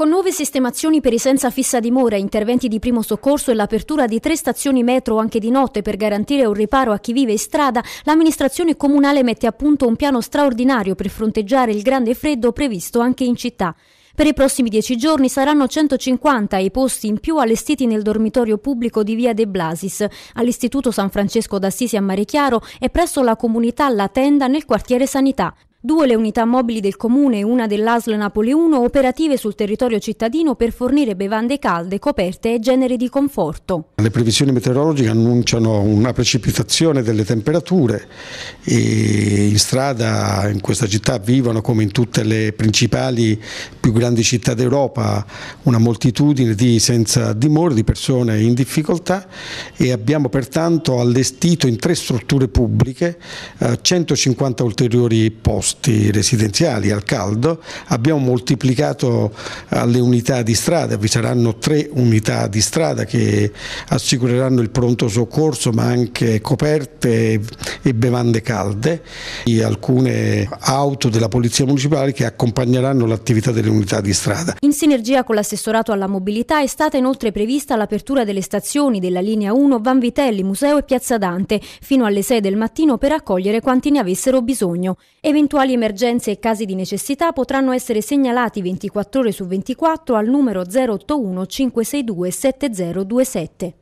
Con nuove sistemazioni per i senza fissa dimora, interventi di primo soccorso e l'apertura di tre stazioni metro anche di notte per garantire un riparo a chi vive in strada, l'amministrazione comunale mette a punto un piano straordinario per fronteggiare il grande freddo previsto anche in città. Per i prossimi dieci giorni saranno 150 i posti in più allestiti nel dormitorio pubblico di Via De Blasis, all'Istituto San Francesco d'Assisi a Marechiaro e presso la comunità La Tenda nel quartiere Sanità. Due le unità mobili del comune e una dell'ASL Napoli 1 operative sul territorio cittadino per fornire bevande calde, coperte e generi di conforto. Le previsioni meteorologiche annunciano una precipitazione delle temperature e in strada in questa città vivono come in tutte le principali più grandi città d'Europa una moltitudine di senza dimore di persone in difficoltà e abbiamo pertanto allestito in tre strutture pubbliche 150 eh, ulteriori posti posti residenziali al caldo, abbiamo moltiplicato eh, le unità di strada, vi saranno tre unità di strada che assicureranno il pronto soccorso ma anche coperte e bevande calde, e alcune auto della Polizia Municipale che accompagneranno l'attività delle unità di strada. In sinergia con l'assessorato alla mobilità è stata inoltre prevista l'apertura delle stazioni della linea 1 Van Vitelli, Museo e Piazza Dante fino alle 6 del mattino per accogliere quanti ne avessero bisogno. Eventuali Eventuali emergenze e casi di necessità potranno essere segnalati 24 ore su 24 al numero 081 562 7027.